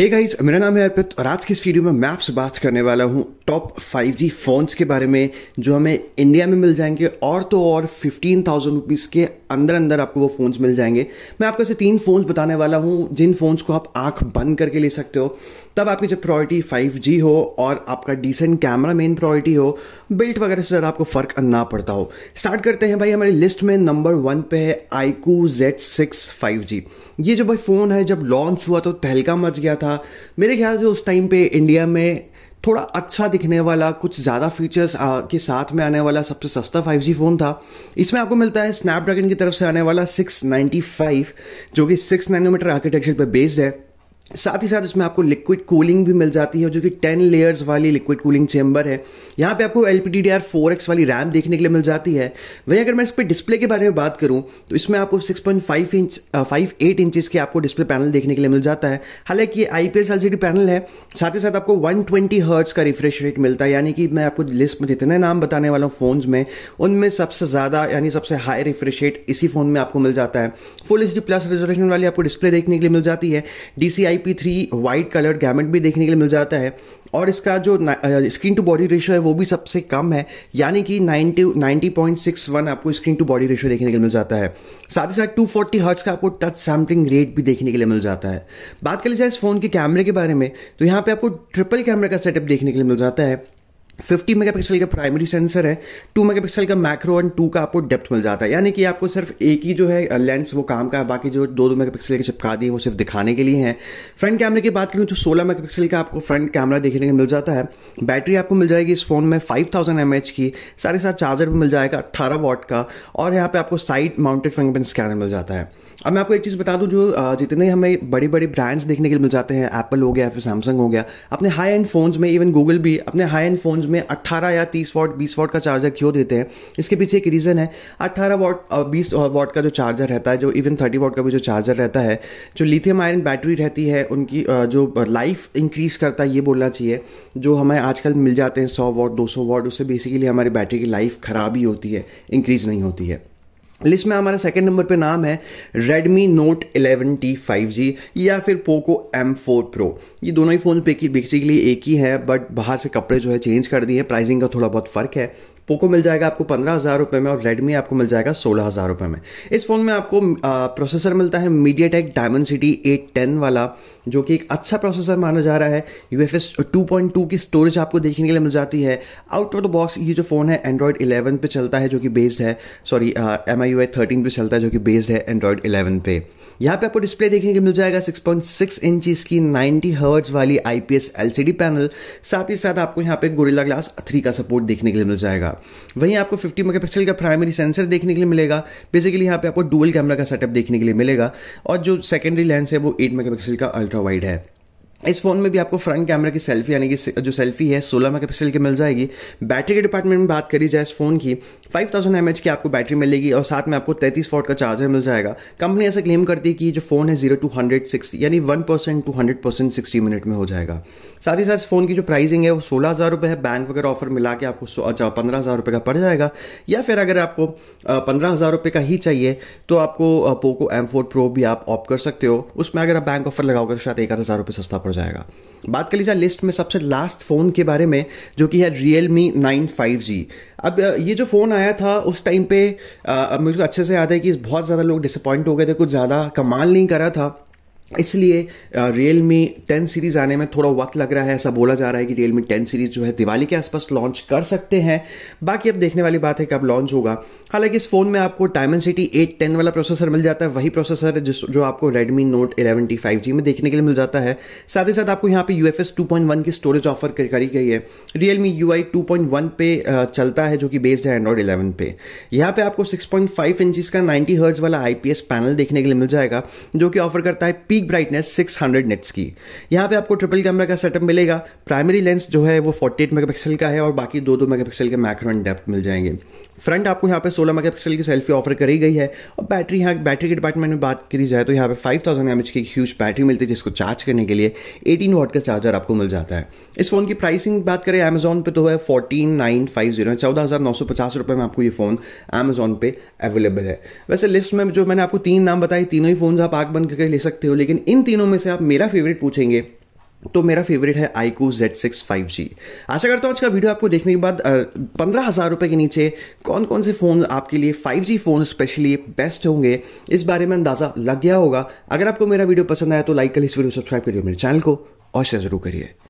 हे hey guys मेरा नाम है अर्पित और आज की इस वीडियो में मैं आपसे बात करने वाला हूँ टॉप 5G फोन्स के बारे में जो हमें इंडिया में मिल जाएंगे और तो और फिफ्टीन थाउजेंड रुपीज़ के अंदर अंदर आपको वो फ़ोन्स मिल जाएंगे मैं आपको ऐसे तीन फ़ोन्स बताने वाला हूँ जिन फ़ोन्स को आप आंख बंद करके ले सकते हो तब आपकी जब प्रायोरिटी फाइव हो और आपका डिसेंट कैमरा मेन प्रायोरिटी हो बिल्ट वगैरह से ज़्यादा आपको फ़र्क ना पड़ता हो स्टार्ट करते हैं भाई हमारी लिस्ट में नंबर वन पे है iQOO Z six five G ये जो भाई फ़ोन है जब लॉन्च हुआ तो तहलका मच गया था था मेरे ख्याल से उस टाइम पे इंडिया में थोड़ा अच्छा दिखने वाला कुछ ज़्यादा फीचर्स के साथ में आने वाला सबसे सस्ता 5G फ़ोन था इसमें आपको मिलता है स्नैपड्रैगन की तरफ से आने वाला 695 जो कि 6 नैनोमीटर आर्किटेक्चर पर बेस्ड है साथ ही साथ इसमें आपको लिक्विड कूलिंग भी मिल जाती है जो कि 10 लेयर्स वाली लिक्विड कूलिंग चेम्बर है यहाँ पे आपको L P D D R four वाली रैम देखने के लिए मिल जाती है वहीं अगर मैं इस पर डिस्प्ले के बारे में बात करूँ तो इसमें आपको 6.5 इंच फाइव एट इंचज़ के आपको डिस्प्ले पैनल देखने के लिए मिल जाता है हालांकि ये I P L C D panel है साथ ही साथ आपको वन ट्वेंटी का रिफ्रेश रेट मिलता है यानी कि मैं आपको लिस्ट में जितने नाम बताने वाला हूँ फोन में उनमें सबसे ज़्यादा यानी सबसे हाई रिफ्रेश रेट इसी फ़ोन में आपको मिल जाता है full H D plus resolution वाली आपको डिस्प्ले देखने के लिए मिल जाती है D C I P three wide colour gamut भी देखने के लिए मिल जाता है और इसका जो स्क्रीन टू बॉडी रेशो है वो भी सबसे कम है यानी कि सिक्स वन आपको स्क्रीन टू बॉडी रेशो देखने के लिए मिल जाता है साथ ही साथ टू फोर्टी का आपको टच सैम्पलिंग रेट भी देखने के लिए मिल जाता है बात कर ली जाए इस फ़ोन के कैमरे के बारे में तो यहाँ पर आपको ट्रिपल कैमरे का सेटअप देखने के लिए मिल जाता है 50 मेगापिक्सल का प्राइमरी सेंसर है 2 मेगापिक्सल का मैक्रो और 2 का आपको डेप्थ मिल जाता है यानी कि आपको सिर्फ एक ही जो है लेंस वो काम का है बाकी जो दो दो मेगापिक्सल के चिपका दिए वो सिर्फ दिखाने के लिए हैं फ्रंट कैमरे की बात करूँ जो तो 16 मेगापिक्सल का आपको फ्रंट कैमरा देखने को मिल जाता है बैटरी आपको मिल जाएगी इस फोन में फाइव थाउजेंड की सारे साथ चार्जर भी मिल जाएगा अट्ठारह वॉट का और यहाँ पर आपको साइड माउंटेड फिंगरप्रिंट स्कैनर मिल जाता है अब मैं आपको एक चीज़ बता दूं जो जितने हमें बड़े बड़े ब्रांड्स देखने के लिए मिल जाते हैं एप्पल हो गया फिर सैमसंग हो गया अपने हाई एंड फोन्स में इवन गूगल भी अपने हाई एंड फोन्स में 18 या 30 वॉट 20 वॉट का चार्जर क्यों देते हैं इसके पीछे एक रीज़न है 18 वॉट 20 वॉट का जो चार्जर रहता है जो इवन 30 वॉट का भी जो चार्जर रहता है जो लिथियम आयरन बैटरी रहती है उनकी जो लाइफ इंक्रीज करता है ये बोलना चाहिए जो हमें आजकल मिल जाते हैं सौ वॉट दो सौ वॉट उससे बेसिकली हमारी बैटरी की लाइफ ख़राब ही होती है इंक्रीज़ नहीं होती है लिस्ट में हमारा सेकंड नंबर पे नाम है Redmi Note 11T 5G या फिर Poco M4 Pro ये दोनों ही फ़ोन पे की बेसिकली एक ही है बट बाहर से कपड़े जो है चेंज कर दिए हैं प्राइसिंग का थोड़ा बहुत फ़र्क है पोको मिल जाएगा आपको पंद्रह हज़ार रुपये में और रेडमी आपको मिल जाएगा सोलह हज़ार रुपये में इस फ़ोन में आपको प्रोसेसर मिलता है MediaTek Dimensity eight ten वाला जो कि एक अच्छा प्रोसेसर माना जा रहा है U F S two point two की स्टोरेज आपको देखने के लिए मिल जाती है आउट ऑफ द बॉक्स ये जो फ़ोन है एंड्रॉयड इलेवन पे चलता है जो कि बेस्ड है sorry M I U I thirteen पर चलता है जो कि बेस्ड है एंड्रॉयड इलेवन पे यहाँ पे आपको डिस्प्ले देखने को मिल जाएगा सिक्स पॉइंट सिक्स इंच इसकी नाइन्टी हर्ट्स वाली I P S L C D panel साथ ही साथ आपको यहाँ पे गोरिल्ला ग्लास थ्री का सपोर्ट देखने के लिए मिल जाएगा वहीं आपको 50 मेगापिक्सल का प्राइमरी सेंसर देखने के लिए मिलेगा बेसिकली यहाँ पे आपको डुअल कैमरा का सेटअप देखने के लिए मिलेगा और जो सेकेंडरी लेंस है वो 8 मेगापिक्सल का अल्ट्रा वाइड है इस फ़ोन में भी आपको फ्रंट कैमरा की सेल्फी यानी कि जो सेल्फी है 16 मेगापिक्सल की मिल जाएगी बैटरी के डिपार्टमेंट में बात करी जाए इस फ़ोन की 5000 थाउजेंड की आपको बैटरी मिलेगी और साथ में आपको 33 फोट का चार्जर मिल जाएगा कंपनी ऐसा क्लेम करती है कि जो फ़ोन है जीरो टू हंड्रेड सिक्सटी यानी one percent to hundred percent sixty minute में हो जाएगा साथ ही साथ इस फ़ोन की जो प्राइसिंग है वो सोलह हज़ार रुपये है बैंक वगैरह ऑफर मिला के आपको अच्छा पंद्रह हज़ार रुपये का पड़ जाएगा या फिर अगर आपको पंद्रह हज़ार रुपये का ही चाहिए तो आपको पोको एम फोर प्रो भी आप ऑप कर सकते हो उसमें अगर आप बैंक ऑफर लगाओगे तो शायद एक हज़ार रुपये सस्ता पड़ हो जाएगा बात कर लीजिए लिस्ट में सबसे लास्ट फ़ोन के बारे में जो कि है Realme nine five G अब ये जो फ़ोन आया था उस टाइम पे मुझे अच्छे से याद है कि बहुत ज़्यादा लोग डिसअपॉइंट हो गए थे कुछ ज़्यादा कमाल नहीं करा था इसलिए रियल मी टेन सीरीज़ आने में थोड़ा वक्त लग रहा है ऐसा बोला जा रहा है कि रियल मी टेन सीरीज़ जो है दिवाली के आसपास लॉन्च कर सकते हैं बाकी अब देखने वाली बात है कि अब लॉन्च होगा हालांकि इस फ़ोन में आपको डायमंड सिटी एट टेन वाला प्रोसेसर मिल जाता है वही प्रोसेसर जिस जो आपको Redmi Note eleven T five G में देखने के लिए मिल जाता है साथ ही साथ आपको यहाँ पे U F S two point one की स्टोरेज ऑफर करी गई है Realme U I two point one पे चलता है जो कि बेस्ड है एंड्रॉइड इलेवन पे यहाँ पे आपको सिक्स पॉइंट फाइव इंचज़ का नाइन्टी हर्ज वाला आई पी एस पैनल देखने के लिए मिल जाएगा जो कि ऑफर करता है पी पीक ब्राइटनेस 600 निट्स की यहाँ पे आपको ट्रिपल कैमरा का सेटअप मिलेगा प्राइमरी लेंस जो है वो 48 मेगापिक्सल का है और बाकी दो दो मेगापिक्सल के मैक्रो एंड डेप्थ मिल जाएंगे फ्रंट आपको यहाँ पे 16 मेगापिक्सल की सेल्फी ऑफर करी गई है और बैटरी यहाँ बैटरी के डिपार्टमेंट में बात करी जाए तो यहाँ पे 5000 थाउजेंड की ह्यूज बैटरी मिलती है जिसको चार्ज करने के लिए 18 वॉट का चार्जर आपको मिल जाता है इस फोन की प्राइसिंग बात करें अमेजोन पे तो है फोर्टीन नाइन फाइव जीरो चौदह हज़ार नौ सौ पचास रुपये में आपको ये फ़ोन अमेजोन पे अवेलेबल है वैसे लिस्ट में जो मैंने आपको तीन नाम बताए तीनों ही फ़ोन आप आग बंद करके ले सकते हो लेकिन इन तीनों में से आप मेरा फेवरेट पूछेंगे तो मेरा फेवरेट है iQOO Z six five G आशा करता हूँ आज का वीडियो आपको देखने के बाद पंद्रह हज़ार रुपये के नीचे कौन कौन से फ़ोन आपके लिए five G phone specially best होंगे इस बारे में अंदाज़ा लग गया होगा अगर आपको मेरा वीडियो पसंद आया तो लाइक करिए इस वीडियो सब्सक्राइब करिए मेरे चैनल को और शेयर जरूर करिए